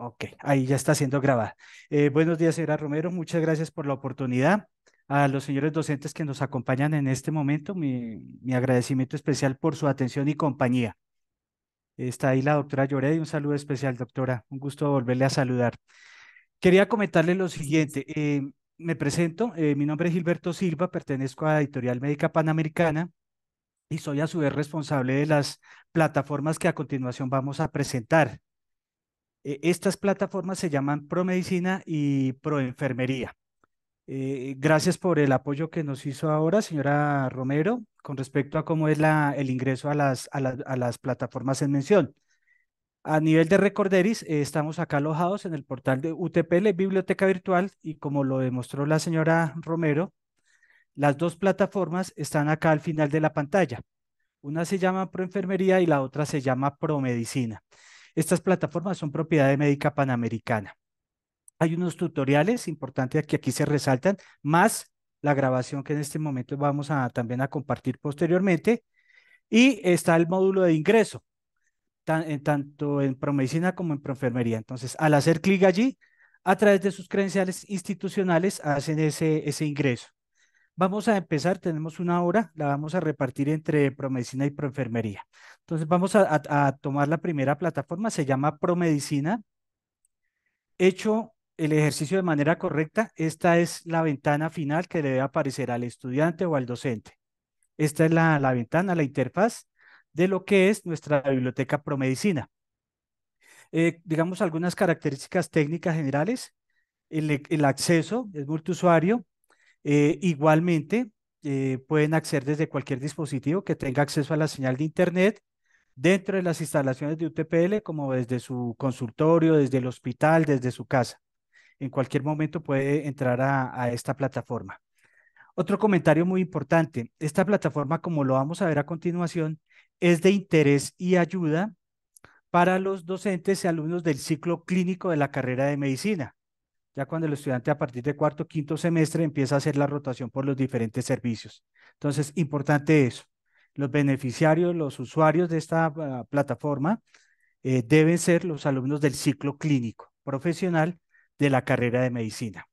Ok, ahí ya está siendo grabada. Eh, buenos días, señora Romero. Muchas gracias por la oportunidad. A los señores docentes que nos acompañan en este momento, mi, agradecimiento especial por su atención y compañía. Está ahí la doctora Lloré y un saludo especial, doctora. Un gusto volverle a saludar. Quería comentarle lo siguiente. Eh, me presento, eh, mi nombre es Gilberto Silva, pertenezco a Editorial Médica Panamericana y soy a su vez responsable de las plataformas que a continuación vamos a presentar. Eh, estas plataformas se llaman Promedicina y Proenfermería. Eh, gracias por el apoyo que nos hizo ahora, señora Romero, con respecto a cómo es el ingreso a las, plataformas en mención. A nivel de Recorderis, eh, estamos acá alojados en el portal de UTPL Biblioteca Virtual y como lo demostró la señora Romero, las dos plataformas están acá al final de la pantalla. Una se llama Proenfermería y la otra se llama Promedicina. Estas plataformas son propiedad de Médica Panamericana. Hay unos tutoriales importantes que aquí se resaltan, más la grabación que en este momento vamos a, también a compartir posteriormente. Y está el módulo de ingreso, tanto en promedicina como en proenfermería. Entonces, al hacer clic allí, a través de sus credenciales institucionales hacen ese, ese ingreso. Vamos a empezar, tenemos una hora, la vamos a repartir entre promedicina y proenfermería. Entonces vamos a, tomar la primera plataforma, se llama promedicina. Hecho el ejercicio de manera correcta, esta es la ventana final que debe aparecer al estudiante o al docente. Esta es la, ventana, la interfaz de lo que es nuestra biblioteca promedicina. Eh, digamos algunas características técnicas generales. El, el acceso es multiusuario, eh, igualmente, eh, pueden acceder desde cualquier dispositivo que tenga acceso a la señal de Internet dentro de las instalaciones de UTPL, como desde su consultorio, desde el hospital, desde su casa. En cualquier momento puede entrar a esta plataforma. Otro comentario muy importante, esta plataforma, como lo vamos a ver a continuación, es de interés y ayuda para los docentes y alumnos del ciclo clínico de la carrera de medicina. Ya cuando el estudiante a partir de cuarto, quinto semestre empieza a hacer la rotación por los diferentes servicios. Entonces, importante eso. Los beneficiarios, los usuarios de esta ah, plataforma eh, deben ser los alumnos del ciclo clínico profesional de la carrera de medicina.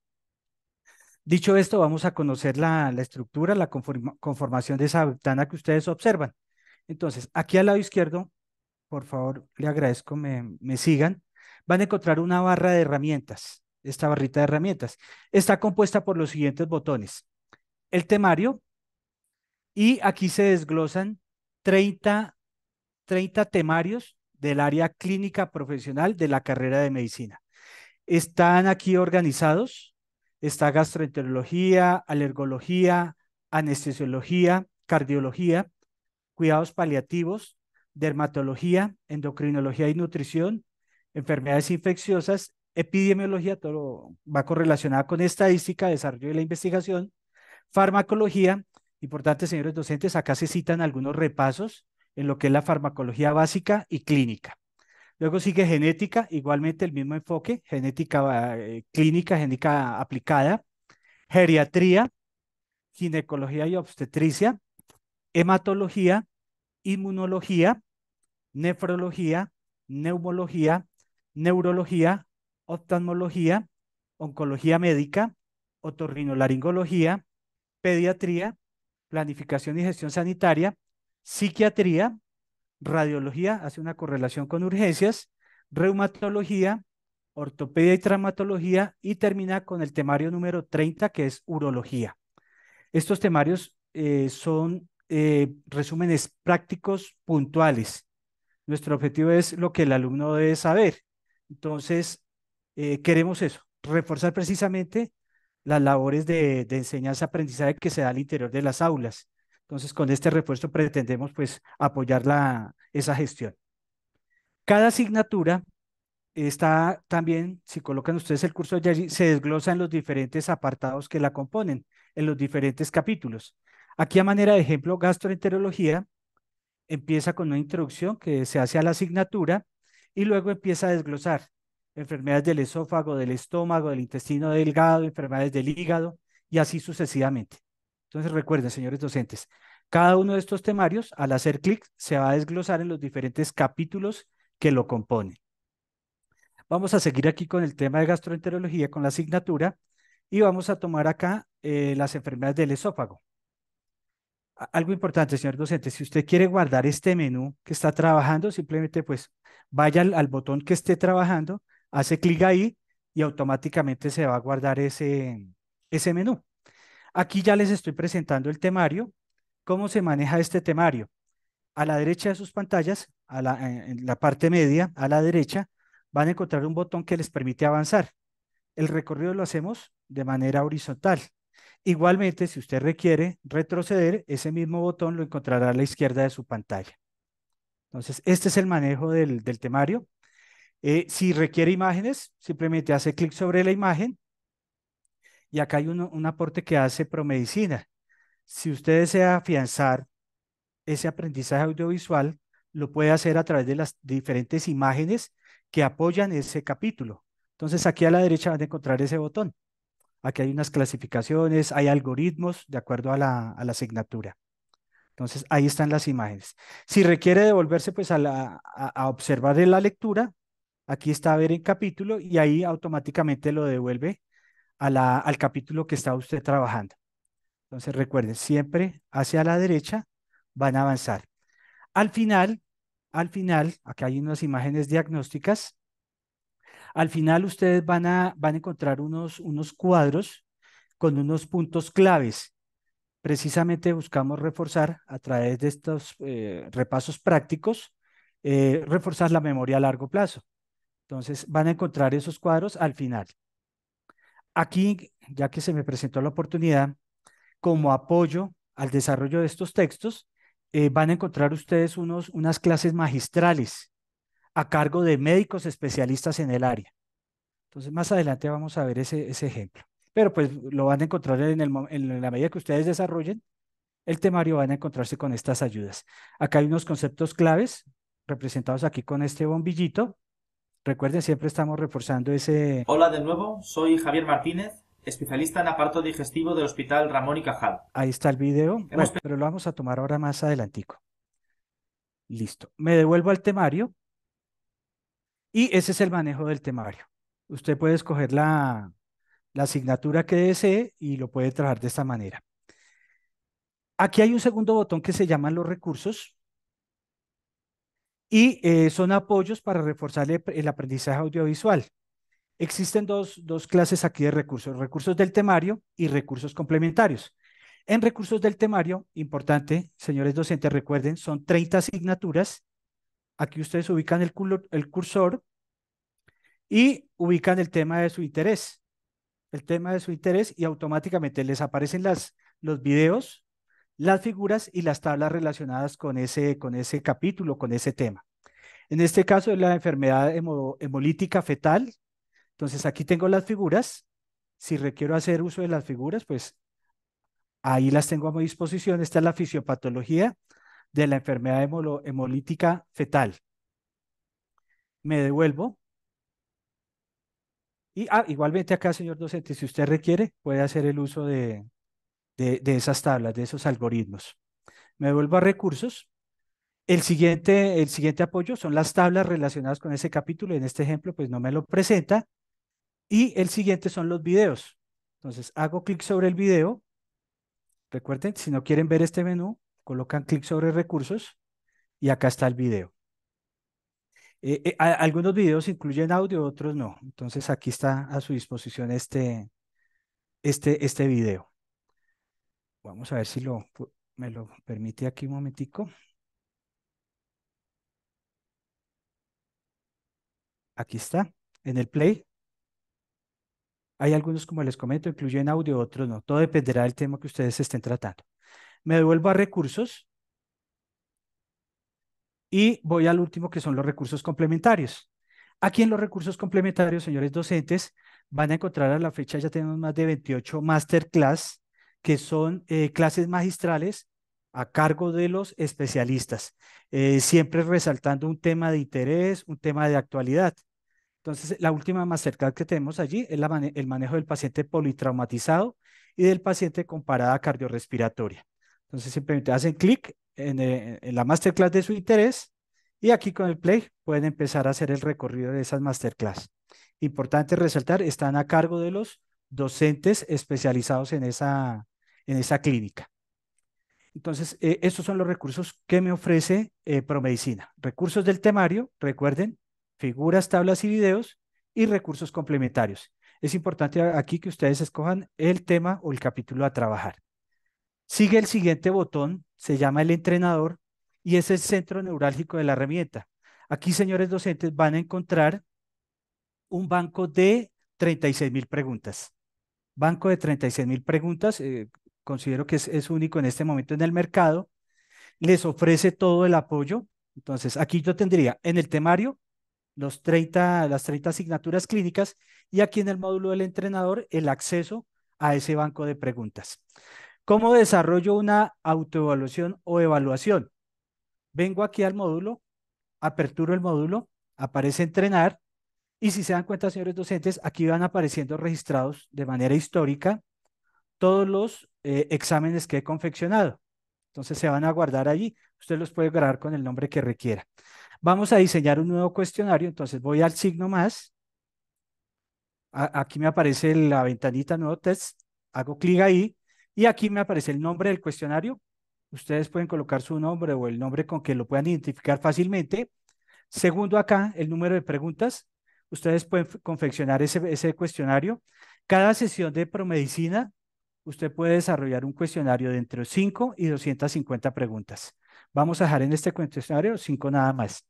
Dicho esto, vamos a conocer la, estructura, la conformación de esa ventana que ustedes observan. Entonces, aquí al lado izquierdo, por favor, le agradezco, me, me sigan, van a encontrar una barra de herramientas esta barrita de herramientas. Está compuesta por los siguientes botones. El temario, y aquí se desglosan 30, temarios del área clínica profesional de la carrera de medicina. Están aquí organizados, está gastroenterología, alergología, anestesiología, cardiología, cuidados paliativos, dermatología, endocrinología y nutrición, enfermedades infecciosas epidemiología, todo va correlacionado con estadística, desarrollo de la investigación, farmacología. Importante, señores docentes, acá se citan algunos repasos en lo que es la farmacología básica y clínica. Luego sigue genética, igualmente el mismo enfoque, genética eh, clínica, genética aplicada, geriatría, ginecología y obstetricia, hematología, inmunología, nefrología, neumología, neurología, oftalmología, oncología médica, otorrinolaringología, pediatría, planificación y gestión sanitaria, psiquiatría, radiología, hace una correlación con urgencias, reumatología, ortopedia y traumatología y termina con el temario número 30 que es urología. Estos temarios eh, son eh, resúmenes prácticos puntuales. Nuestro objetivo es lo que el alumno debe saber. Entonces, eh, queremos eso, reforzar precisamente las labores de, enseñanza-aprendizaje que se da al interior de las aulas. Entonces, con este refuerzo pretendemos pues apoyar esa gestión. Cada asignatura está también, si colocan ustedes el curso de se desglosa en los diferentes apartados que la componen, en los diferentes capítulos. Aquí a manera de ejemplo, gastroenterología empieza con una introducción que se hace a la asignatura y luego empieza a desglosar enfermedades del esófago, del estómago, del intestino delgado, enfermedades del hígado y así sucesivamente. Entonces recuerden, señores docentes, cada uno de estos temarios, al hacer clic, se va a desglosar en los diferentes capítulos que lo componen. Vamos a seguir aquí con el tema de gastroenterología, con la asignatura, y vamos a tomar acá eh, las enfermedades del esófago. Algo importante, señor docente, si usted quiere guardar este menú que está trabajando, simplemente pues vaya al, al botón que esté trabajando hace clic ahí y automáticamente se va a guardar ese, ese menú. Aquí ya les estoy presentando el temario. ¿Cómo se maneja este temario? A la derecha de sus pantallas, a la, en la parte media, a la derecha, van a encontrar un botón que les permite avanzar. El recorrido lo hacemos de manera horizontal. Igualmente, si usted requiere retroceder, ese mismo botón lo encontrará a la izquierda de su pantalla. Entonces, este es el manejo del temario. Eh, si requiere imágenes, simplemente hace clic sobre la imagen. Y acá hay un, aporte que hace Promedicina. Si usted desea afianzar ese aprendizaje audiovisual, lo puede hacer a través de las diferentes imágenes que apoyan ese capítulo. Entonces aquí a la derecha van a encontrar ese botón. Aquí hay unas clasificaciones, hay algoritmos de acuerdo a la, asignatura. Entonces ahí están las imágenes. Si requiere devolverse pues a, observar la lectura, Aquí está ver en capítulo y ahí automáticamente lo devuelve al capítulo que está usted trabajando. Entonces recuerden, siempre hacia la derecha van a avanzar. Al final, al final, acá hay unas imágenes diagnósticas. Al final ustedes van a, van a encontrar unos, unos cuadros con unos puntos claves. Precisamente buscamos reforzar a través de estos eh, repasos prácticos, eh, reforzar la memoria a largo plazo. Entonces van a encontrar esos cuadros al final. Aquí, ya que se me presentó la oportunidad, como apoyo al desarrollo de estos textos, eh, van a encontrar ustedes unas clases magistrales a cargo de médicos especialistas en el área. Entonces, más adelante vamos a ver ese, ejemplo. Pero pues lo van a encontrar en, en la medida que ustedes desarrollen el temario, van a encontrarse con estas ayudas. Acá hay unos conceptos claves representados aquí con este bombillito Recuerden, siempre estamos reforzando ese... Hola de nuevo, soy Javier Martínez, especialista en aparto digestivo del Hospital Ramón y Cajal. Ahí está el video, pero lo vamos a tomar ahora más adelantico. Listo. Me devuelvo al temario y ese es el manejo del temario. Usted puede escoger la, asignatura que desee y lo puede trabajar de esta manera. Aquí hay un segundo botón que se llama los recursos y eh, son apoyos para reforzar el, aprendizaje audiovisual. Existen dos, clases aquí de recursos, recursos del temario y recursos complementarios. En recursos del temario, importante, señores docentes, recuerden, son 30 asignaturas. Aquí ustedes ubican el, cursor y ubican el tema de su interés. El tema de su interés y automáticamente les aparecen las, los videos las figuras y las tablas relacionadas con ese, con ese capítulo, con ese tema. En este caso es la enfermedad hemolítica fetal. Entonces aquí tengo las figuras. Si requiero hacer uso de las figuras, pues ahí las tengo a mi disposición. Esta es la fisiopatología de la enfermedad hemolítica fetal. Me devuelvo. Y ah, igualmente acá, señor docente, si usted requiere, puede hacer el uso de, de, esas tablas, de esos algoritmos. Me vuelvo a recursos. El siguiente, el siguiente apoyo son las tablas relacionadas con ese capítulo. En este ejemplo, pues no me lo presenta. Y el siguiente son los videos. Entonces, hago clic sobre el video. Recuerden, si no quieren ver este menú, colocan clic sobre recursos y acá está el video. Eh, eh, algunos videos incluyen audio, otros no. Entonces, aquí está a su disposición este, este, este video. Vamos a ver si me lo permite aquí un momentico. Aquí está, en el play. Hay algunos, como les comento, incluyen audio, otros no. Todo dependerá del tema que ustedes estén tratando. Me devuelvo a recursos. Y voy al último, que son los recursos complementarios. Aquí en los recursos complementarios, señores docentes, van a encontrar a la fecha, ya tenemos más de 28 masterclass que son eh, clases magistrales a cargo de los especialistas, eh, siempre resaltando un tema de interés, un tema de actualidad. Entonces, la última masterclass que tenemos allí es la el manejo del paciente politraumatizado y del paciente con parada cardiorrespiratoria. Entonces, simplemente hacen clic en, eh, en, la masterclass de su interés y aquí con el play pueden empezar a hacer el recorrido de esas masterclass. Importante resaltar, están a cargo de los docentes especializados en esa, en esa clínica. Entonces, eh, estos son los recursos que me ofrece eh, Promedicina. Recursos del temario, recuerden, figuras, tablas y videos y recursos complementarios. Es importante aquí que ustedes escojan el tema o el capítulo a trabajar. Sigue el siguiente botón, se llama el entrenador y es el centro neurálgico de la herramienta. Aquí, señores docentes, van a encontrar un banco de 36 mil preguntas. Banco de 36 mil preguntas, eh, considero que es, único en este momento en el mercado, les ofrece todo el apoyo. Entonces, aquí yo tendría en el temario las 30 asignaturas clínicas y aquí en el módulo del entrenador el acceso a ese banco de preguntas. ¿Cómo desarrollo una autoevaluación o evaluación? Vengo aquí al módulo, aperturo el módulo, aparece entrenar y si se dan cuenta, señores docentes, aquí van apareciendo registrados de manera histórica todos los eh, exámenes que he confeccionado. Entonces se van a guardar allí. Usted los puede grabar con el nombre que requiera. Vamos a diseñar un nuevo cuestionario. Entonces voy al signo más. aquí me aparece la ventanita nuevo test. Hago clic ahí y aquí me aparece el nombre del cuestionario. Ustedes pueden colocar su nombre o el nombre con que lo puedan identificar fácilmente. Segundo acá, el número de preguntas. Ustedes pueden confeccionar ese, ese cuestionario. Cada sesión de promedicina usted puede desarrollar un cuestionario de entre 5 y 250 preguntas. Vamos a dejar en este cuestionario 5 nada más.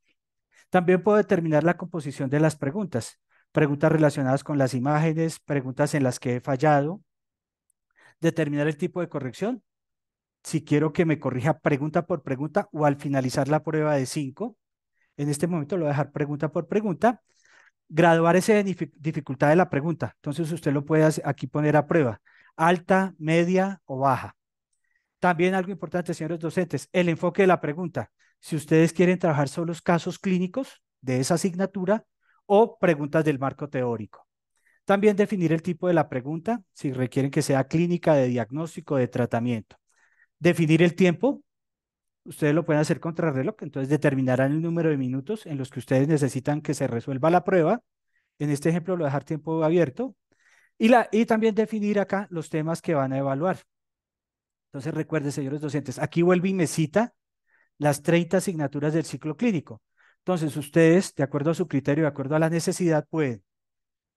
También puedo determinar la composición de las preguntas. Preguntas relacionadas con las imágenes, preguntas en las que he fallado. Determinar el tipo de corrección. Si quiero que me corrija pregunta por pregunta o al finalizar la prueba de 5. En este momento lo voy a dejar pregunta por pregunta. Graduar esa dificultad de la pregunta. Entonces usted lo puede aquí poner a prueba alta, media o baja. También algo importante, señores docentes, el enfoque de la pregunta. Si ustedes quieren trabajar solo los casos clínicos de esa asignatura o preguntas del marco teórico. También definir el tipo de la pregunta, si requieren que sea clínica, de diagnóstico, de tratamiento. Definir el tiempo, ustedes lo pueden hacer contra reloj, entonces determinarán el número de minutos en los que ustedes necesitan que se resuelva la prueba. En este ejemplo lo voy a dejar tiempo abierto, y, también definir acá los temas que van a evaluar. Entonces recuerden, señores docentes, aquí vuelve y me cita las 30 asignaturas del ciclo clínico. Entonces ustedes, de acuerdo a su criterio, de acuerdo a la necesidad, pueden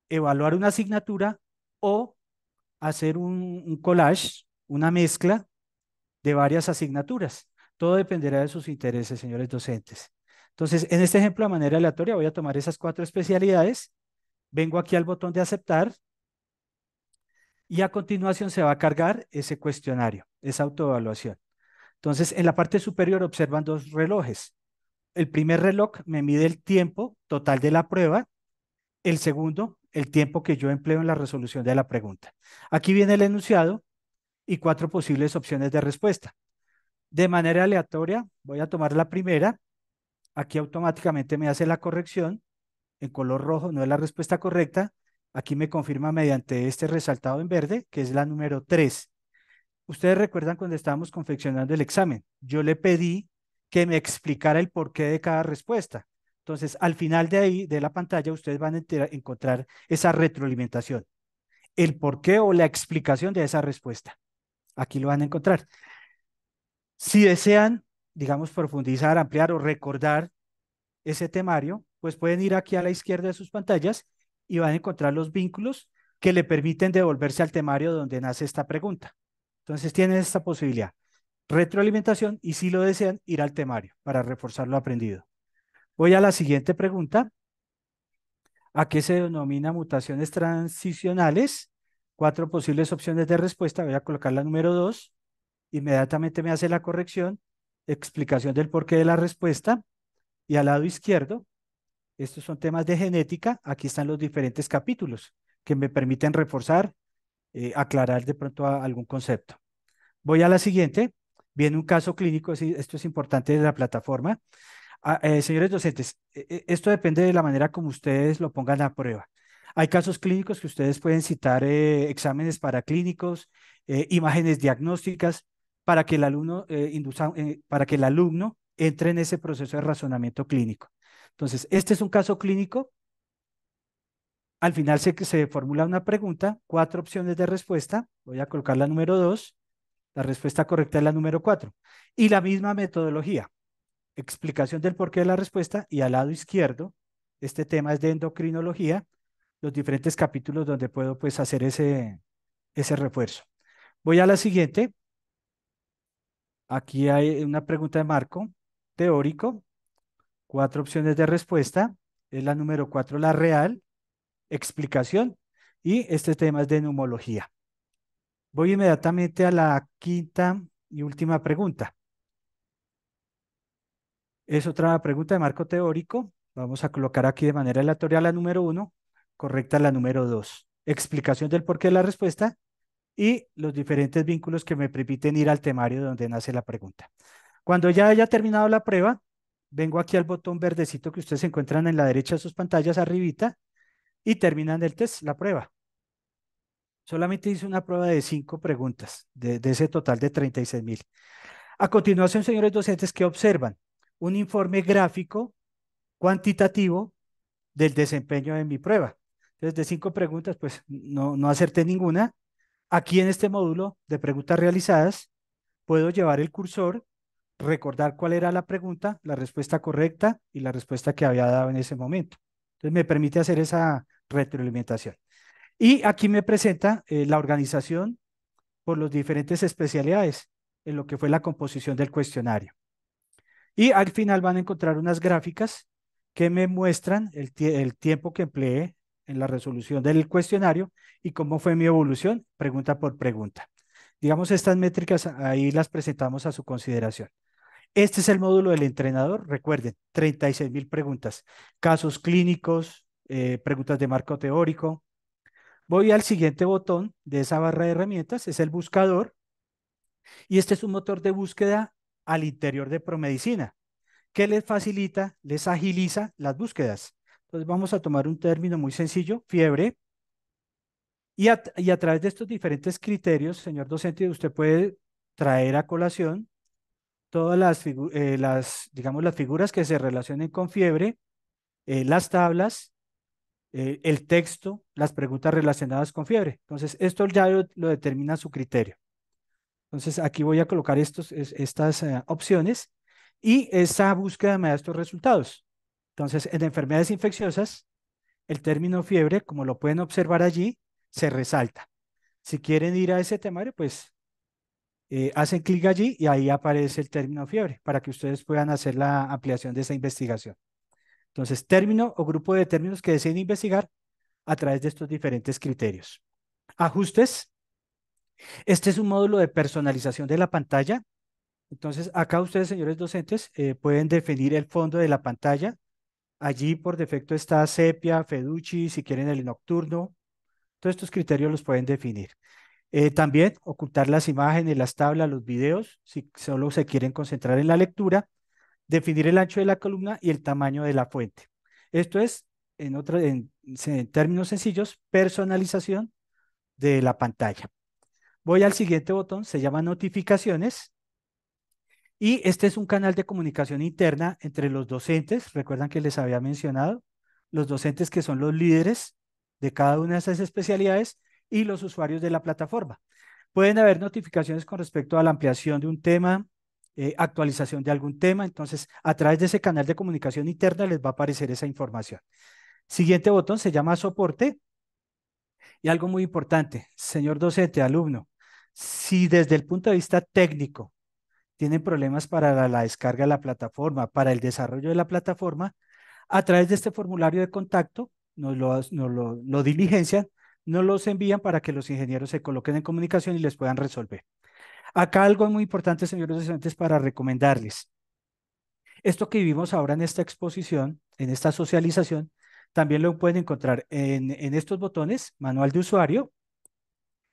evaluar una asignatura o hacer un, un collage, una mezcla de varias asignaturas. Todo dependerá de sus intereses, señores docentes. Entonces, en este ejemplo de manera aleatoria voy a tomar esas cuatro especialidades, vengo aquí al botón de aceptar, y a continuación se va a cargar ese cuestionario, esa autoevaluación. Entonces, en la parte superior observan dos relojes. El primer reloj me mide el tiempo total de la prueba, el segundo, el tiempo que yo empleo en la resolución de la pregunta. Aquí viene el enunciado y cuatro posibles opciones de respuesta. De manera aleatoria, voy a tomar la primera. Aquí automáticamente me hace la corrección. En color rojo no es la respuesta correcta. Aquí me confirma mediante este resaltado en verde, que es la número 3. Ustedes recuerdan cuando estábamos confeccionando el examen, yo le pedí que me explicara el porqué de cada respuesta. Entonces, al final de ahí, de la pantalla, ustedes van a encontrar esa retroalimentación, el porqué o la explicación de esa respuesta. Aquí lo van a encontrar. Si desean, digamos, profundizar, ampliar o recordar ese temario, pues pueden ir aquí a la izquierda de sus pantallas y van a encontrar los vínculos que le permiten devolverse al temario donde nace esta pregunta. Entonces tienen esta posibilidad. Retroalimentación y si lo desean, ir al temario para reforzar lo aprendido. Voy a la siguiente pregunta. ¿A qué se denomina mutaciones transicionales? Cuatro posibles opciones de respuesta. Voy a colocar la número dos. Inmediatamente me hace la corrección, explicación del porqué de la respuesta. Y al lado izquierdo estos son temas de genética. Aquí están los diferentes capítulos que me permiten reforzar, eh, aclarar de pronto algún concepto. Voy a la siguiente. Viene un caso clínico, esto es importante de la plataforma. Ah, eh, señores docentes, eh, esto depende de la manera como ustedes lo pongan a prueba. Hay casos clínicos que ustedes pueden citar exámenes para clínicos, imágenes diagnósticas, para que el alumno, para que el alumno entre en ese proceso de razonamiento clínico. Entonces, este es un caso clínico. Al final se, se formula una pregunta, cuatro opciones de respuesta. Voy a colocar la número dos. La respuesta correcta es la número cuatro. Y la misma metodología. Explicación del porqué de la respuesta y al lado izquierdo, este tema es de endocrinología, los diferentes capítulos donde puedo pues hacer ese, ese refuerzo. Voy a la siguiente. Aquí hay una pregunta de marco teórico cuatro opciones de respuesta. Es la número cuatro, la real, explicación, y este tema es de neumología. Voy inmediatamente a la quinta y última pregunta. Es otra pregunta de marco teórico. Vamos a colocar aquí de manera aleatoria la número uno, correcta la número dos. Explicación del porqué de la respuesta y los diferentes vínculos que me permiten ir al temario donde nace la pregunta. Cuando ya haya terminado la prueba, vengo aquí al botón verdecito que ustedes encuentran en la derecha de sus pantallas, arribita, y terminan el test, la prueba. Solamente hice una prueba de cinco preguntas de, ese total de 36 mil. A continuación, señores docentes, ¿qué observan? Un informe gráfico cuantitativo del desempeño de mi prueba. Entonces, de cinco preguntas, pues no, no acerté ninguna. Aquí en este módulo de preguntas realizadas, puedo llevar el cursor recordar cuál era la pregunta, la respuesta correcta y la respuesta que había dado en ese momento. Entonces me permite hacer esa retroalimentación. Y aquí me presenta eh, la organización por las diferentes especialidades en lo que fue la composición del cuestionario. Y al final van a encontrar unas gráficas que me muestran el tiempo que empleé en la resolución del cuestionario y cómo fue mi evolución, pregunta por pregunta. Digamos, estas métricas ahí las presentamos a su consideración. Este es el módulo del entrenador. Recuerden, 36.000 preguntas, casos clínicos, eh, preguntas de marco teórico. Voy al siguiente botón de esa barra de herramientas, es el buscador. Y este es un motor de búsqueda al interior de Promedicina, que les facilita, les agiliza las búsquedas. Entonces vamos a tomar un término muy sencillo, fiebre. y a través de estos diferentes criterios, señor docente, usted puede traer a colación todas eh, las, digamos, las figuras que se relacionen con fiebre, eh, las tablas, eh, el texto, las preguntas relacionadas con fiebre. Entonces, esto ya lo, determina su criterio. Entonces, aquí voy a colocar estos, estas opciones y esa búsqueda me da estos resultados. Entonces, en enfermedades infecciosas, el término fiebre, como lo pueden observar allí, se resalta. Si quieren ir a ese temario, pues eh, hacen clic allí y ahí aparece el término fiebre para que ustedes puedan hacer la ampliación de esa investigación. Entonces, término o grupo de términos que deseen investigar a través de estos diferentes criterios. Ajustes. Este es un módulo de personalización de la pantalla. Entonces, acá ustedes, señores docentes, eh, pueden definir el fondo de la pantalla. Allí por defecto está sepia, feducci, si quieren el nocturno. Todos estos criterios los pueden definir. Eh, también ocultar las imágenes, las tablas, los videos, si solo se quieren concentrar en la lectura, definir el ancho de la columna y el tamaño de la fuente. Esto es, en, en términos sencillos, personalización de la pantalla. Voy al siguiente botón, se llama notificaciones. Y este es un canal de comunicación interna entre los docentes. Recuerdan que les había mencionado los docentes que son los líderes de cada una de esas especialidades y los usuarios de la plataforma. Pueden haber notificaciones con respecto a la ampliación de un tema, eh, actualización de algún tema, entonces a través de ese canal de comunicación interna les va a aparecer esa información. Siguiente botón se llama soporte. Y algo muy importante, señor docente, alumno, si desde el punto de vista técnico tienen problemas para la, descarga de la plataforma, para el desarrollo de la plataforma, a través de este formulario de contacto nos lo, nos lo diligencian no los envían para que los ingenieros se coloquen en comunicación y les puedan resolver. Acá algo muy importante, señores estudiantes, para recomendarles. Esto que vivimos ahora en esta exposición, en esta socialización, también lo pueden encontrar en, en estos botones, manual de usuario.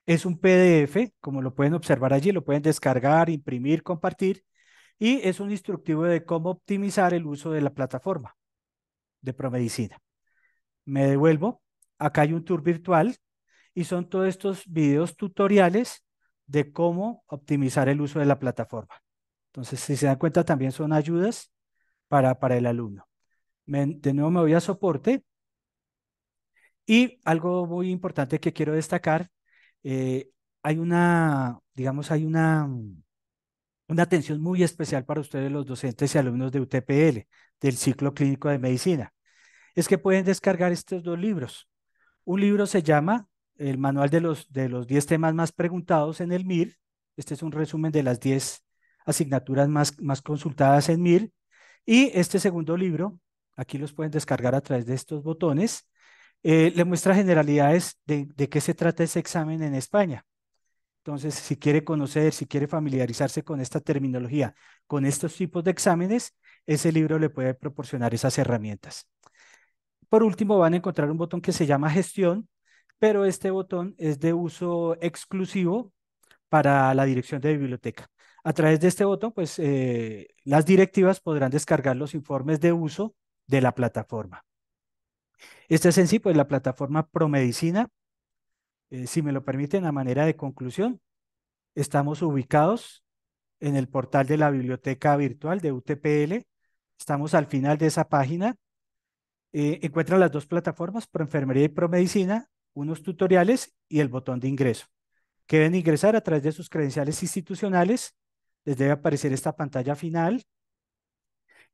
Es un PDF, como lo pueden observar allí, lo pueden descargar, imprimir, compartir. Y es un instructivo de cómo optimizar el uso de la plataforma de Promedicina. Me devuelvo acá hay un tour virtual y son todos estos videos tutoriales de cómo optimizar el uso de la plataforma. Entonces, si se dan cuenta, también son ayudas para, para el alumno. de nuevo me voy a soporte. Y algo muy importante que quiero destacar, eh, hay una, digamos, hay una, una atención muy especial para ustedes los docentes y alumnos de UTPL, del ciclo clínico de medicina. Es que pueden descargar estos dos libros. Un libro se llama El Manual de los, de los 10 temas más preguntados en el MIR. Este es un resumen de las 10 asignaturas más, más consultadas en MIR. Y este segundo libro, aquí los pueden descargar a través de estos botones, eh, le muestra generalidades de qué se trata ese examen en España. Entonces, si quiere conocer, si quiere familiarizarse con esta terminología, con estos tipos de exámenes, ese libro le puede proporcionar esas herramientas. Por último, van a encontrar un botón que se llama gestión, pero este botón es de uso exclusivo para la dirección de biblioteca. A través de este botón, pues eh, las directivas podrán descargar los informes de uso de la plataforma. este es en sí, pues la plataforma Promedicina. Eh, si me lo permiten, a manera de conclusión, estamos ubicados en el portal de la biblioteca virtual de UTPL. Estamos al final de esa página. Eh, encuentran las dos plataformas, Proenfermería y Promedicina, unos tutoriales y el botón de ingreso, que deben ingresar a través de sus credenciales institucionales. Les debe aparecer esta pantalla final,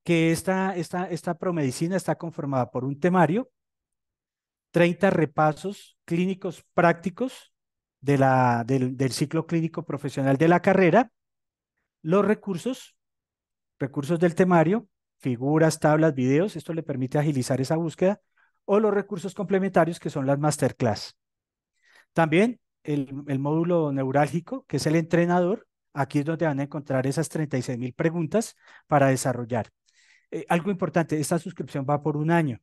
que esta, esta, esta promedicina está conformada por un temario, 30 repasos clínicos prácticos del ciclo clínico profesional de la carrera, los recursos, recursos del temario, figuras, tablas, videos. Esto le permite agilizar esa búsqueda o los recursos complementarios que son las masterclass. También el, módulo neurálgico, que es el entrenador. Aquí es donde van a encontrar esas 36 mil preguntas para desarrollar. Eh, algo importante, esta suscripción va por un año.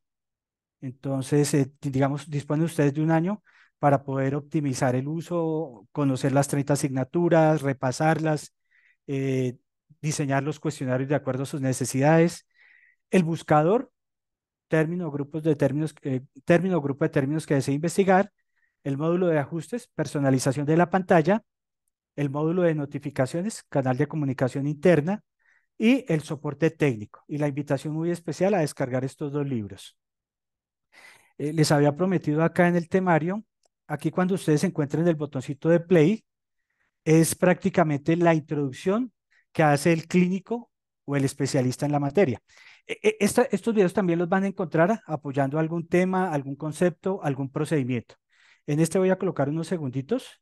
Entonces, eh, digamos, disponen ustedes de un año para poder optimizar el uso, conocer las 30 asignaturas, repasarlas, eh, diseñar los cuestionarios de acuerdo a sus necesidades, el buscador, término, grupos de términos, eh, grupo de términos que desee investigar, el módulo de ajustes, personalización de la pantalla, el módulo de notificaciones, canal de comunicación interna y el soporte técnico. Y la invitación muy especial a descargar estos dos libros. Eh, les había prometido acá en el temario, aquí cuando ustedes encuentren el botoncito de play, es prácticamente la introducción que hace el clínico o el especialista en la materia. E, e, estos videos también los van a encontrar apoyando algún tema, algún concepto, algún procedimiento. En este voy a colocar unos segunditos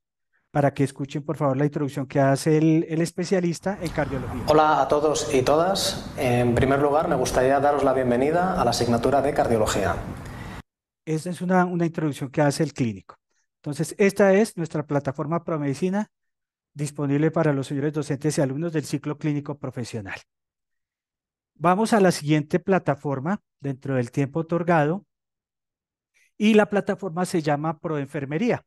para que escuchen por favor la introducción que hace el, especialista en cardiología. Hola a todos y todas. En primer lugar, me gustaría daros la bienvenida a la asignatura de cardiología. Esta es una, una introducción que hace el clínico. Entonces, esta es nuestra plataforma ProMedicina disponible para los señores docentes y alumnos del ciclo clínico profesional. Vamos a la siguiente plataforma dentro del tiempo otorgado y la plataforma se llama Enfermería.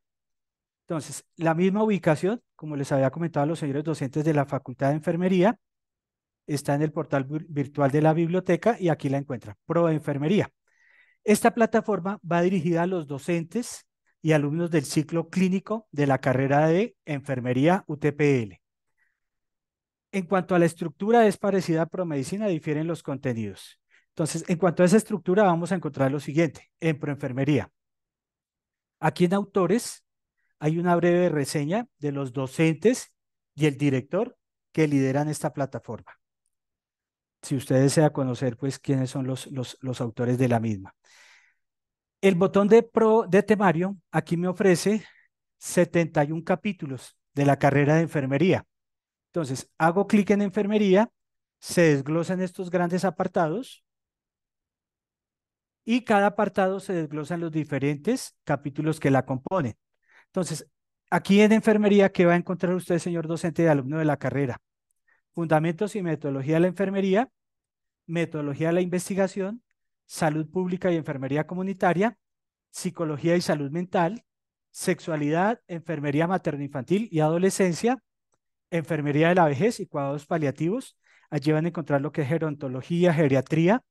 Entonces, la misma ubicación, como les había comentado a los señores docentes de la Facultad de Enfermería, está en el portal virtual de la biblioteca y aquí la encuentra, Proenfermería. Esta plataforma va dirigida a los docentes y alumnos del ciclo clínico de la carrera de Enfermería UTPL. En cuanto a la estructura, es parecida a promedicina, difieren los contenidos. Entonces, en cuanto a esa estructura, vamos a encontrar lo siguiente en proenfermería. Aquí en autores hay una breve reseña de los docentes y el director que lideran esta plataforma. Si usted desea conocer, pues, quiénes son los, autores de la misma. El botón de, de temario aquí me ofrece 71 capítulos de la carrera de enfermería. Entonces, hago clic en enfermería, se desglosan estos grandes apartados y cada apartado se desglosan los diferentes capítulos que la componen. Entonces, aquí en enfermería, ¿qué va a encontrar usted, señor docente y alumno de la carrera? Fundamentos y metodología de la enfermería, metodología de la investigación, salud pública y enfermería comunitaria, psicología y salud mental, sexualidad, enfermería materno-infantil y adolescencia, enfermería de la vejez y cuidados paliativos. Allí van a encontrar lo que es gerontología, geriatría,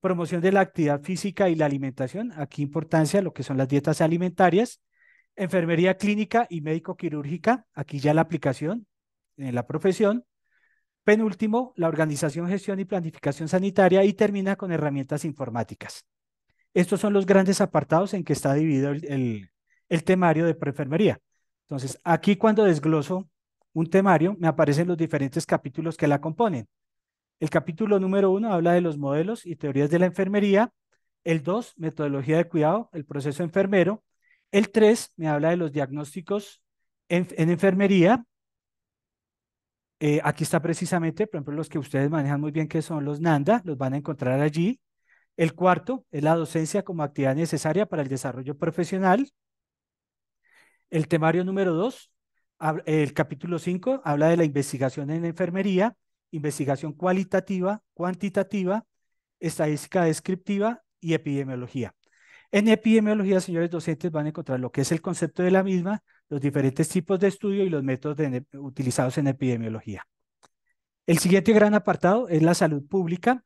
promoción de la actividad física y la alimentación. Aquí importancia lo que son las dietas alimentarias, enfermería clínica y médico quirúrgica. Aquí ya la aplicación en la profesión. Penúltimo, la organización, gestión y planificación sanitaria y termina con herramientas informáticas. Estos son los grandes apartados en que está dividido el, temario de preenfermería. Entonces, aquí cuando desgloso un temario, me aparecen los diferentes capítulos que la componen. El capítulo número uno habla de los modelos y teorías de la enfermería. El dos, metodología de cuidado, el proceso enfermero. El tres, me habla de los diagnósticos en, enfermería. Eh, aquí está precisamente, por ejemplo, los que ustedes manejan muy bien, que son los NANDA, los van a encontrar allí. El cuarto es la docencia como actividad necesaria para el desarrollo profesional. El temario número dos el capítulo 5 habla de la investigación en enfermería, investigación cualitativa, cuantitativa, estadística descriptiva y epidemiología. En epidemiología, señores docentes, van a encontrar lo que es el concepto de la misma, los diferentes tipos de estudio y los métodos utilizados en epidemiología. El siguiente gran apartado es la salud pública,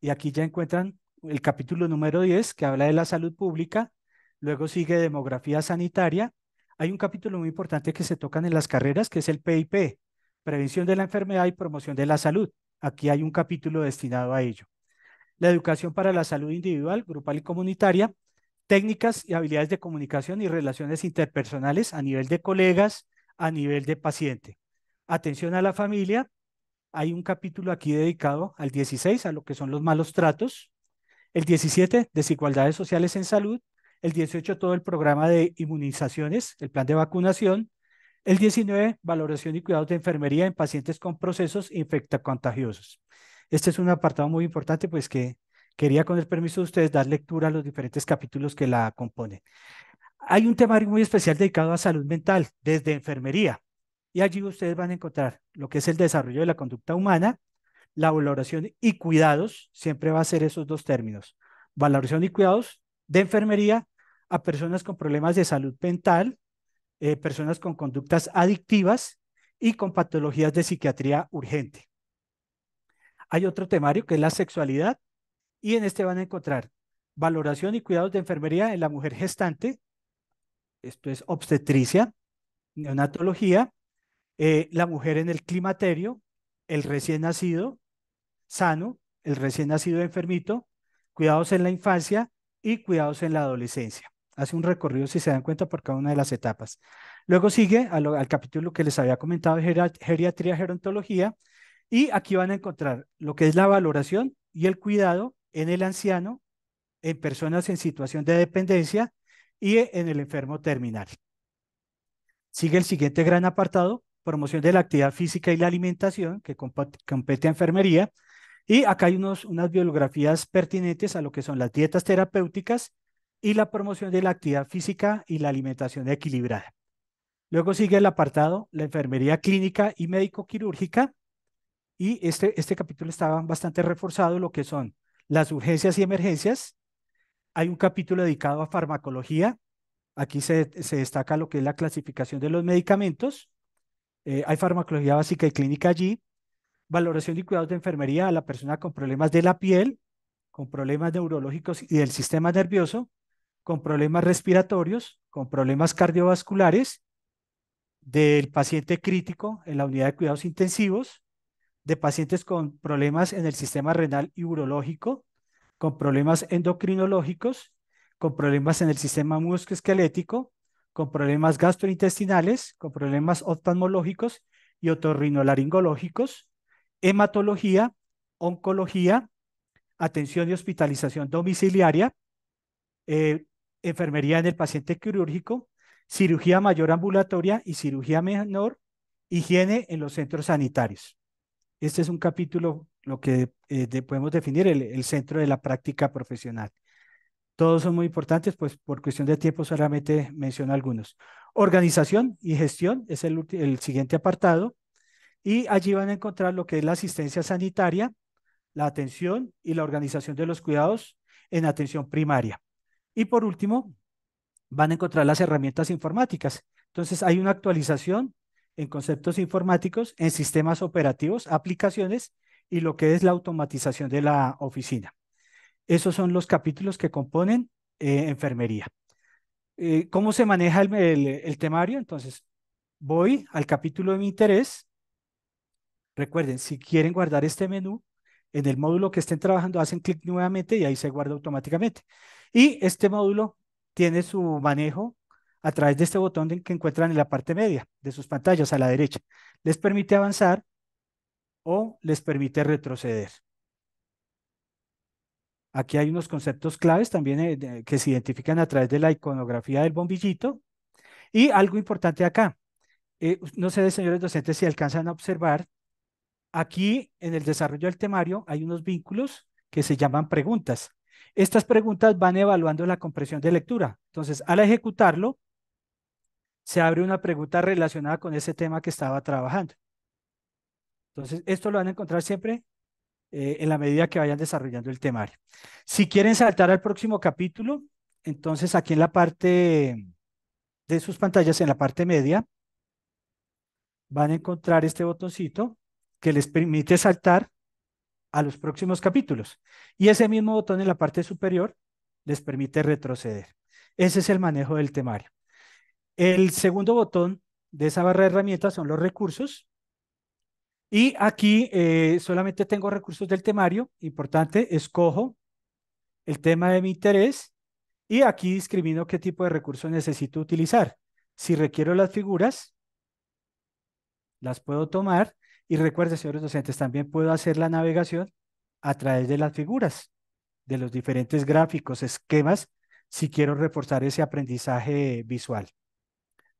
y aquí ya encuentran el capítulo número 10 que habla de la salud pública, luego sigue demografía sanitaria, hay un capítulo muy importante que se tocan en las carreras, que es el PIP, Prevención de la Enfermedad y Promoción de la Salud. Aquí hay un capítulo destinado a ello. La educación para la salud individual, grupal y comunitaria, técnicas y habilidades de comunicación y relaciones interpersonales a nivel de colegas, a nivel de paciente. Atención a la familia. Hay un capítulo aquí dedicado al 16, a lo que son los malos tratos. El 17, desigualdades sociales en salud el 18 todo el programa de inmunizaciones, el plan de vacunación, el 19 valoración y cuidados de enfermería en pacientes con procesos infectocontagiosos. Este es un apartado muy importante, pues que quería con el permiso de ustedes dar lectura a los diferentes capítulos que la componen. Hay un tema muy especial dedicado a salud mental desde enfermería y allí ustedes van a encontrar lo que es el desarrollo de la conducta humana, la valoración y cuidados, siempre va a ser esos dos términos, valoración y cuidados de enfermería a personas con problemas de salud mental, eh, personas con conductas adictivas y con patologías de psiquiatría urgente. Hay otro temario que es la sexualidad y en este van a encontrar valoración y cuidados de enfermería en la mujer gestante, esto es obstetricia, neonatología, eh, la mujer en el climaterio, el recién nacido sano, el recién nacido enfermito, cuidados en la infancia y cuidados en la adolescencia. Hace un recorrido, si se dan cuenta, por cada una de las etapas. Luego sigue al, capítulo que les había comentado, geriatría, gerontología, y aquí van a encontrar lo que es la valoración y el cuidado en el anciano, en personas en situación de dependencia y en el enfermo terminal. Sigue el siguiente gran apartado, promoción de la actividad física y la alimentación, que compete a enfermería. Y acá hay unas biografías pertinentes a lo que son las dietas terapéuticas y la promoción de la actividad física y la alimentación equilibrada. Luego sigue el apartado, la enfermería clínica y médico-quirúrgica. Y este, este capítulo estaba bastante reforzado, lo que son las urgencias y emergencias. Hay un capítulo dedicado a farmacología. Aquí se, destaca lo que es la clasificación de los medicamentos. Eh, hay farmacología básica y clínica allí. Valoración y cuidados de enfermería a la persona con problemas de la piel, con problemas neurológicos y del sistema nervioso con problemas respiratorios, con problemas cardiovasculares, del paciente crítico en la unidad de cuidados intensivos, de pacientes con problemas en el sistema renal y urológico, con problemas endocrinológicos, con problemas en el sistema musculoesquelético, con problemas gastrointestinales, con problemas oftalmológicos y otorrinolaringológicos, hematología, oncología, atención y hospitalización domiciliaria, eh, enfermería en el paciente quirúrgico, cirugía mayor ambulatoria y cirugía menor, higiene en los centros sanitarios. Este es un capítulo, lo que eh, podemos definir el, centro de la práctica profesional. Todos son muy importantes, pues por cuestión de tiempo solamente menciono algunos. Organización y gestión es el siguiente apartado. Y allí van a encontrar lo que es la asistencia sanitaria, la atención y la organización de los cuidados en atención primaria. Y por último, van a encontrar las herramientas informáticas. Entonces, hay una actualización en conceptos informáticos, en sistemas operativos, aplicaciones y lo que es la automatización de la oficina. Esos son los capítulos que componen eh, enfermería. Eh, ¿Cómo se maneja el, el temario? Entonces, voy al capítulo de mi interés. Recuerden, si quieren guardar este menú, en el módulo que estén trabajando hacen clic nuevamente y ahí se guarda automáticamente. Y este módulo tiene su manejo a través de este botón que encuentran en la parte media de sus pantallas a la derecha. Les permite avanzar o les permite retroceder. Aquí hay unos conceptos claves también eh, que se identifican a través de la iconografía del bombillito. Y algo importante acá. Eh, no sé, señores docentes, si alcanzan a observar. Aquí en el desarrollo del temario hay unos vínculos que se llaman preguntas. Estas preguntas van evaluando la compresión de lectura. Entonces, al ejecutarlo, se abre una pregunta relacionada con ese tema que estaba trabajando. Entonces, esto lo van a encontrar siempre eh, en la medida que vayan desarrollando el temario. Si quieren saltar al próximo capítulo, entonces aquí en la parte de sus pantallas, en la parte media, van a encontrar este botoncito que les permite saltar a los próximos capítulos. Y ese mismo botón en la parte superior les permite retroceder. Ese es el manejo del temario. El segundo botón de esa barra de herramientas son los recursos. Y aquí eh, solamente tengo recursos del temario. Importante, escojo el tema de mi interés y aquí discrimino qué tipo de recursos necesito utilizar. Si requiero las figuras, las puedo tomar y recuerden, señores docentes, también puedo hacer la navegación a través de las figuras, de los diferentes gráficos, esquemas, si quiero reforzar ese aprendizaje visual.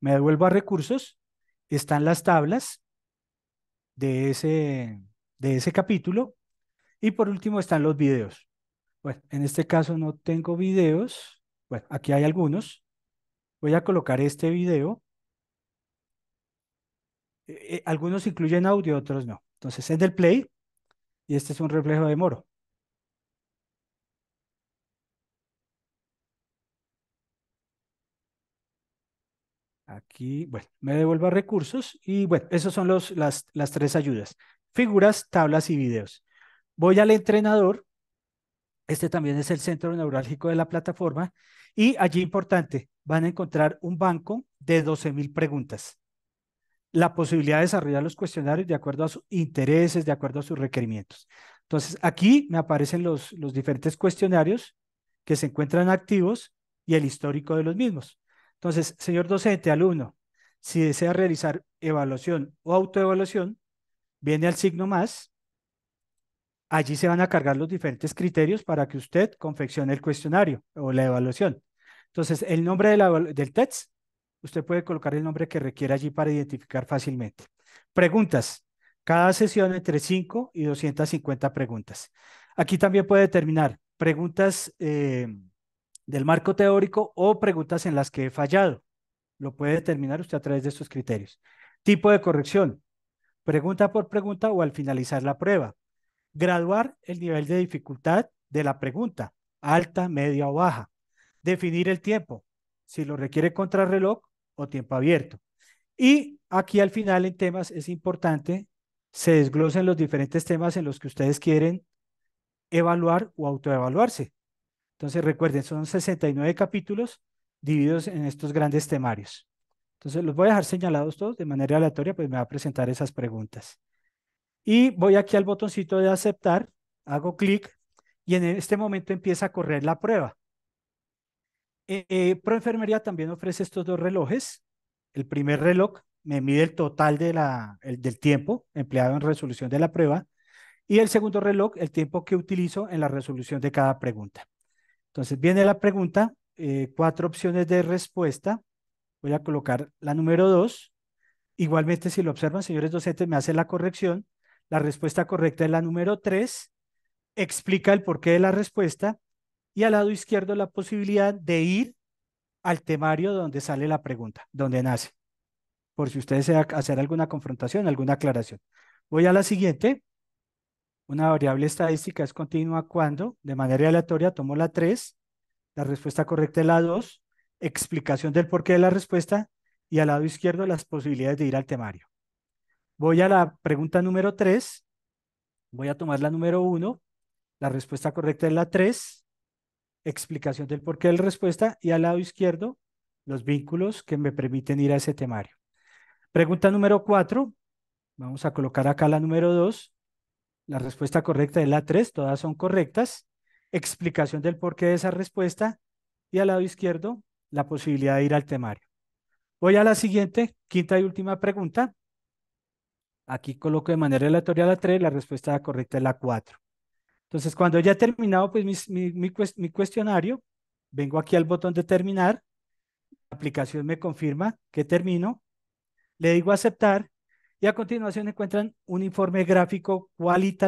Me devuelvo a recursos, están las tablas de ese, de ese capítulo y por último están los videos. Bueno, en este caso no tengo videos, bueno, aquí hay algunos. Voy a colocar este video eh, eh, algunos incluyen audio, otros no. Entonces, en el play, y este es un reflejo de Moro. Aquí, bueno, me devuelvo recursos y bueno, esas son los, las, las tres ayudas. Figuras, tablas y videos. Voy al entrenador, este también es el centro neurálgico de la plataforma, y allí importante, van a encontrar un banco de 12.000 preguntas la posibilidad de desarrollar los cuestionarios de acuerdo a sus intereses, de acuerdo a sus requerimientos. Entonces, aquí me aparecen los, los diferentes cuestionarios que se encuentran activos y el histórico de los mismos. Entonces, señor docente, alumno, si desea realizar evaluación o autoevaluación, viene al signo más. Allí se van a cargar los diferentes criterios para que usted confeccione el cuestionario o la evaluación. Entonces, el nombre del test e Usted puede colocar el nombre que requiera allí para identificar fácilmente. Preguntas. Cada sesión entre 5 y 250 preguntas. Aquí también puede determinar preguntas eh, del marco teórico o preguntas en las que he fallado. Lo puede determinar usted a través de estos criterios. Tipo de corrección. Pregunta por pregunta o al finalizar la prueba. Graduar el nivel de dificultad de la pregunta, alta, media o baja. Definir el tiempo, si lo requiere contrarreloj o tiempo abierto. Y aquí al final en temas es importante, se desglosen los diferentes temas en los que ustedes quieren evaluar o autoevaluarse. Entonces recuerden, son 69 capítulos divididos en estos grandes temarios. Entonces los voy a dejar señalados todos de manera aleatoria, pues me va a presentar esas preguntas. Y voy aquí al botoncito de aceptar, hago clic y en este momento empieza a correr la prueba. Eh, eh, Pro enfermería también ofrece estos dos relojes. El primer reloj me mide el total de la, del tiempo empleado en resolución de la prueba y el segundo reloj el tiempo que utilizo en la resolución de cada pregunta. Entonces viene la pregunta, eh, cuatro opciones de respuesta. Voy a colocar la número dos. Igualmente, si lo observan, señores docentes, me hace la corrección. La respuesta correcta es la número tres. Explica el porqué de la respuesta y al lado izquierdo la posibilidad de ir al temario donde sale la pregunta, donde nace, por si ustedes desea hacer alguna confrontación, alguna aclaración. Voy a la siguiente. Una variable estadística es continua cuando, de manera aleatoria, tomo la 3, la respuesta correcta es la 2, explicación del porqué de la respuesta y al lado izquierdo las posibilidades de ir al temario. Voy a la pregunta número 3, voy a tomar la número 1, la respuesta correcta es la 3, explicación del porqué de la respuesta y al lado izquierdo los vínculos que me permiten ir a ese temario. Pregunta número 4, vamos a colocar acá la número 2, la respuesta correcta es la 3, todas son correctas, explicación del porqué de esa respuesta y al lado izquierdo la posibilidad de ir al temario. Voy a la siguiente, quinta y última pregunta. Aquí coloco de manera aleatoria la 3, la respuesta correcta es la 4. Entonces, cuando ya he terminado pues, mi, cuestionario, vengo aquí al botón de terminar, la aplicación me confirma que termino, le digo aceptar y a continuación encuentran un informe gráfico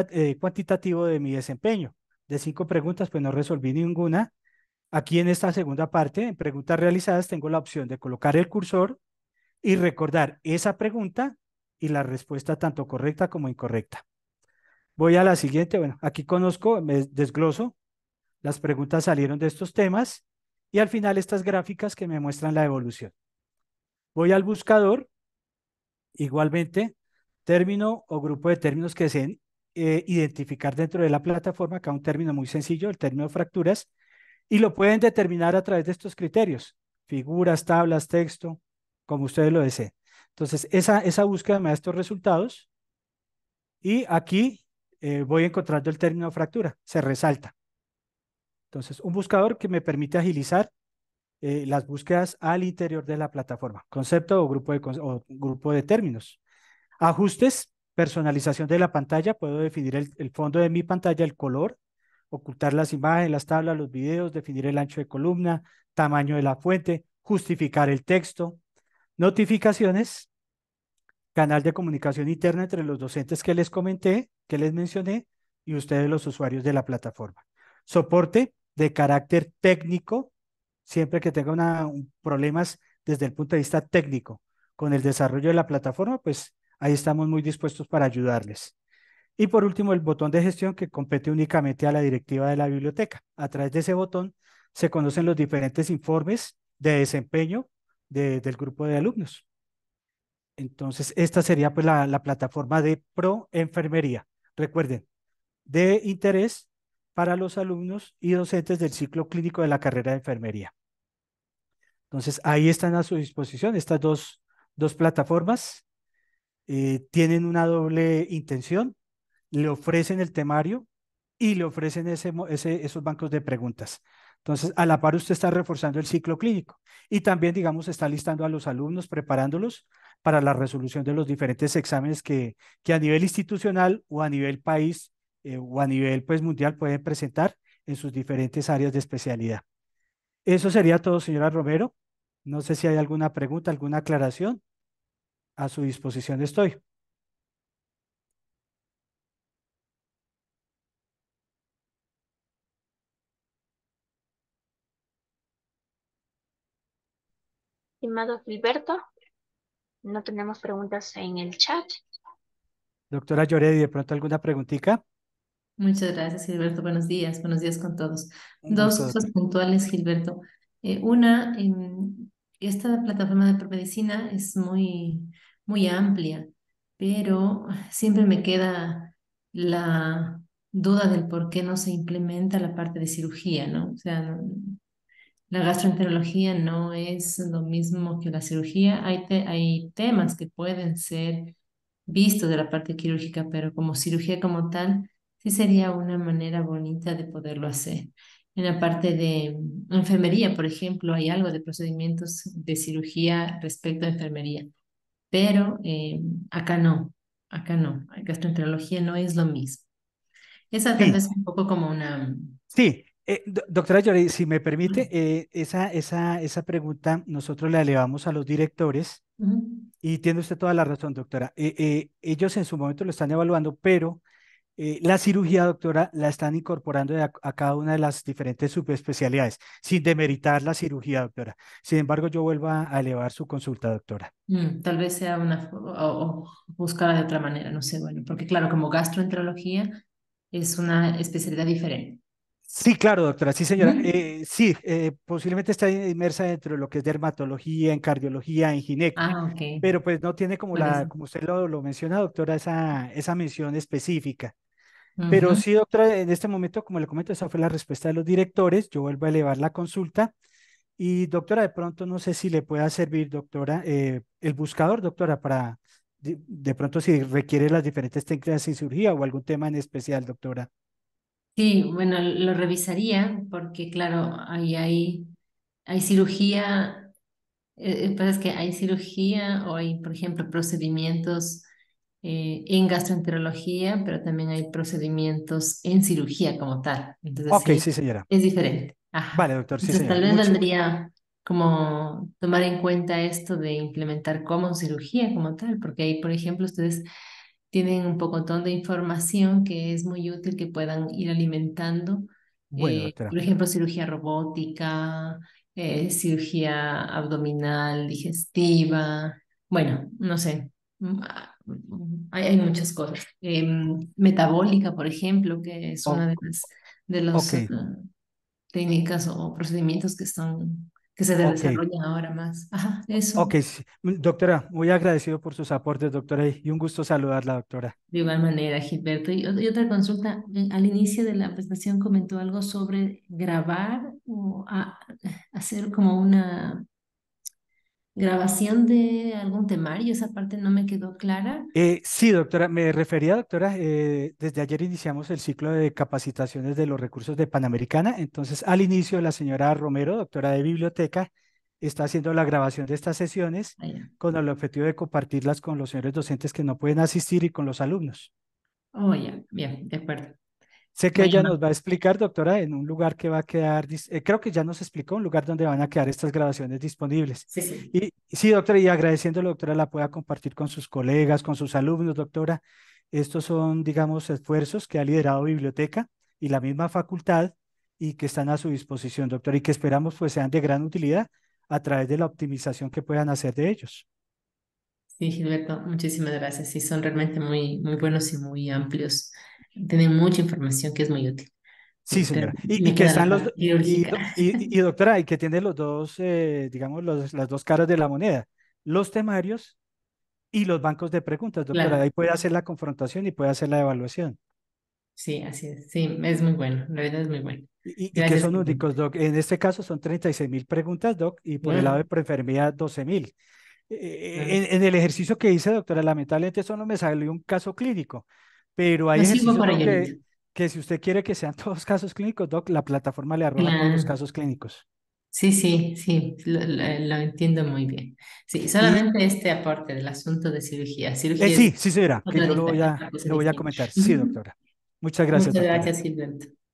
eh, cuantitativo de mi desempeño. De cinco preguntas, pues no resolví ninguna. Aquí en esta segunda parte, en preguntas realizadas, tengo la opción de colocar el cursor y recordar esa pregunta y la respuesta tanto correcta como incorrecta. Voy a la siguiente. Bueno, aquí conozco, me desgloso. Las preguntas salieron de estos temas y al final estas gráficas que me muestran la evolución. Voy al buscador, igualmente, término o grupo de términos que deseen eh, identificar dentro de la plataforma, acá un término muy sencillo, el término fracturas, y lo pueden determinar a través de estos criterios, figuras, tablas, texto, como ustedes lo deseen. Entonces, esa, esa búsqueda me da estos resultados y aquí eh, voy encontrando el término fractura, se resalta. Entonces, un buscador que me permite agilizar eh, las búsquedas al interior de la plataforma, concepto o grupo, de, grupo de términos. Ajustes, personalización de la pantalla, puedo definir el, el fondo de mi pantalla, el color, ocultar las imágenes, las tablas, los videos, definir el ancho de columna, tamaño de la fuente, justificar el texto, notificaciones, canal de comunicación interna entre los docentes que les comenté, que les mencioné y ustedes los usuarios de la plataforma. Soporte de carácter técnico, siempre que tenga problemas desde el punto de vista técnico con el desarrollo de la plataforma, pues ahí estamos muy dispuestos para ayudarles. Y por último, el botón de gestión que compete únicamente a la directiva de la biblioteca. A través de ese botón se conocen los diferentes informes de desempeño del grupo de alumnos. Entonces, esta sería pues, la plataforma de Pro Enfermería recuerden, de interés para los alumnos y docentes del ciclo clínico de la carrera de enfermería. Entonces, ahí están a su disposición estas dos, plataformas. Eh, tienen una doble intención, le ofrecen el temario y le ofrecen esos bancos de preguntas. Entonces, a la par usted está reforzando el ciclo clínico y también, digamos, está listando a los alumnos, preparándolos para la resolución de los diferentes exámenes que, que a nivel institucional o a nivel país eh, o a nivel pues, mundial pueden presentar en sus diferentes áreas de especialidad. Eso sería todo, señora Romero. No sé si hay alguna pregunta, alguna aclaración. A su disposición estoy. Estimado Gilberto. No tenemos preguntas en el chat. Doctora Lloredi, ¿de pronto alguna preguntita? Muchas gracias, Gilberto. Buenos días. Buenos días con todos. Dos puntuales, Gilberto. Eh, una, em, esta plataforma de promedicina es muy, muy amplia, pero siempre me queda la duda del por qué no se implementa la parte de cirugía, ¿no? O sea, no, la gastroenterología no es lo mismo que la cirugía. Hay, hay temas que pueden ser vistos de la parte quirúrgica, pero como cirugía como tal, sí sería una manera bonita de poderlo hacer. En la parte de enfermería, por ejemplo, hay algo de procedimientos de cirugía respecto a enfermería, pero eh, acá no, acá no, gastroenterología no es lo mismo. Esa es un poco como una... Sí, eh, doctora Yori, si me permite, eh, esa, pregunta nosotros la elevamos a los directores y tiene usted toda la razón, doctora. Eh, ellos en su momento lo están evaluando, pero la cirugía, doctora, la están incorporando a, cada una de las diferentes subespecialidades, sin demeritar la cirugía, doctora. Sin embargo, yo vuelvo a, elevar su consulta, doctora. Mm, tal vez sea una, o, o buscarla de otra manera, no sé, bueno, porque claro, como gastroenterología es una especialidad diferente Sí, claro, doctora, sí, señora. Eh, sí, eh, posiblemente está inmersa dentro de lo que es dermatología, en cardiología, en ginecología, ah, pero pues no tiene como la, como usted lo, menciona, doctora, esa, esa mención específica. Pero sí, doctora, en este momento, como le comento, esa fue la respuesta de los directores. Yo vuelvo a elevar la consulta. Y doctora, de pronto no sé si le pueda servir, doctora, eh, el buscador, doctora, para de, de, pronto si requiere las diferentes técnicas de cirugía o algún tema en especial, doctora. Sí, bueno, lo revisaría porque claro, ahí hay, hay cirugía, eh, eh es que hay cirugía o hay, por ejemplo, procedimientos eh, en gastroenterología, pero también hay procedimientos en cirugía como tal. Entonces, ok, sí, señora. Es diferente. Vale, doctor, sí, señora. Tal vez vendría como tomar en cuenta esto de implementar como cirugía como tal, porque ahí, por ejemplo, ustedes tienen un montón de información que es muy útil que puedan ir alimentando. Eh, por ejemplo, cirugía robótica, eh, cirugía abdominal, digestiva, bueno, no sé, mm, ah, mm, hay, muchas cosas. Em, metabólica, por ejemplo, que es una de las de los, ah, técnicas o procedimientos que son que se desarrolla ahora más. Ajá, eso. Ok, doctora, muy agradecido por sus aportes, doctora, y un gusto saludarla, doctora. De igual manera, Gilberto. Y, otra consulta, eh, al inicio de la presentación comentó algo sobre grabar o hacer como una grabación de algún temario, esa parte no me quedó clara. Eh, sí, doctora, me refería, doctora, eh, desde ayer iniciamos el ciclo de capacitaciones de los recursos de Panamericana, entonces al inicio la señora Romero, doctora de biblioteca, está haciendo la grabación de estas sesiones ah, con el objetivo de compartirlas con los señores docentes que no pueden asistir y con los alumnos. Oh, ya, bien, de acuerdo. Sé que ella nos va a explicar, doctora, en un lugar que va a quedar, eh, creo que ya nos explicó, un lugar donde van a quedar estas grabaciones disponibles. Sí, Y sí, doctora, y agradeciéndole, doctora, la pueda compartir con sus colegas, con sus alumnos, doctora. Estos son, digamos, esfuerzos que ha liderado Biblioteca y la misma facultad y que están a su disposición, doctora, y que esperamos pues sean de gran utilidad a través de la optimización que puedan hacer de ellos. Sí, Gilberto, muchísimas gracias. Sí, son realmente muy, muy buenos y muy amplios. Tienen mucha información que es muy útil. Sí, este, señora. Y, que están los y, y, doctora, y que tiene los dos, eh, digamos, los, las dos caras de la moneda, los temarios y los bancos de preguntas, doctora. Ahí puede hacer la confrontación y puede hacer la evaluación. Sí, así es. Sí, es muy bueno. La verdad es muy bueno. Y, que son únicos, Doc. En este caso son 36 mil preguntas, Doc, y por el lado de prefermía 12 mil en, el ejercicio que hice, doctora, lamentablemente eso no me salió un caso clínico, pero ahí que, si usted quiere que sean todos casos clínicos, doc, la plataforma le arroja todos los casos clínicos. Sí, sí, sí, lo, entiendo muy bien. Sí, solamente este aporte del asunto de cirugía. Eh, sí, sí, señora, que yo lo voy, a, lo voy a comentar. Sí, doctora. Muchas gracias. Muchas gracias, Silvento.